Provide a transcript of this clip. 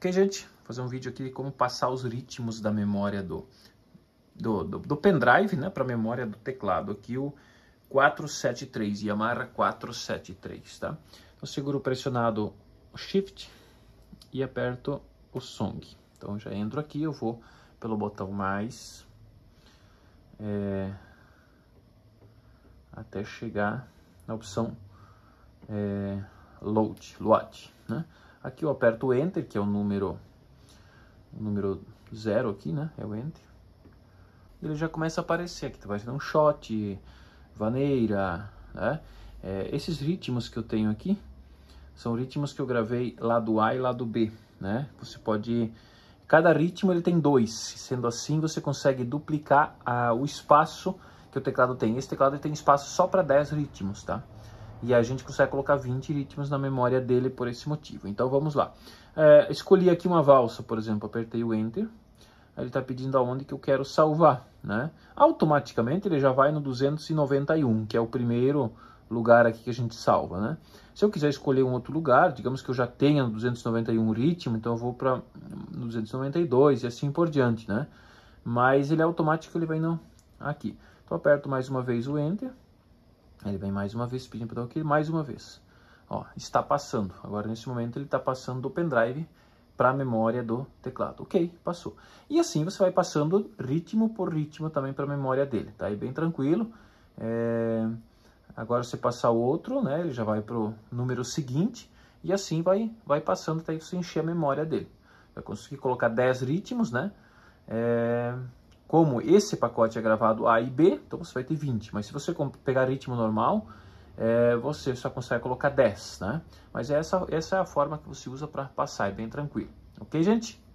Ok, gente? Vou fazer um vídeo aqui de como passar os ritmos da memória do, do, do, do pendrive né, para a memória do teclado. Aqui o 473, Yamaha 473, tá? Então seguro pressionado o Shift e aperto o Song. Então já entro aqui, eu vou pelo botão mais é, até chegar na opção é, Load, Load, né? Aqui eu aperto Enter, que é o número o número aqui, né? É o Enter. E ele já começa a aparecer aqui. Vai ser um shot, vaneira, né? É, esses ritmos que eu tenho aqui são ritmos que eu gravei lado A e lado B, né? Você pode... Cada ritmo ele tem dois. Sendo assim, você consegue duplicar a, ah, o espaço que o teclado tem. Esse teclado tem espaço só para 10 ritmos, tá? E a gente consegue colocar 20 ritmos na memória dele por esse motivo. Então vamos lá. É, escolhi aqui uma valsa, por exemplo, apertei o Enter. Ele está pedindo aonde que eu quero salvar, né? Automaticamente ele já vai no 291, que é o primeiro lugar aqui que a gente salva, né? Se eu quiser escolher um outro lugar, digamos que eu já tenha 291 ritmo, então eu vou para 292 e assim por diante, né? Mas ele é automático, ele vai no aqui. Então aperto mais uma vez o Enter ele vem mais uma vez pedindo para dar OK, mais uma vez. Ó, está passando. Agora, nesse momento, ele está passando do pendrive para a memória do teclado. Ok, passou. E assim você vai passando ritmo por ritmo também para a memória dele. Tá aí bem tranquilo. É... Agora você passar o outro, né? Ele já vai para o número seguinte. E assim vai, vai passando até você encher a memória dele. Vai conseguir colocar 10 ritmos, né? É... Como esse pacote é gravado A e B, então você vai ter 20. Mas se você pegar ritmo normal, é, você só consegue colocar 10, né? Mas essa, essa é a forma que você usa para passar, é bem tranquilo. Ok, gente?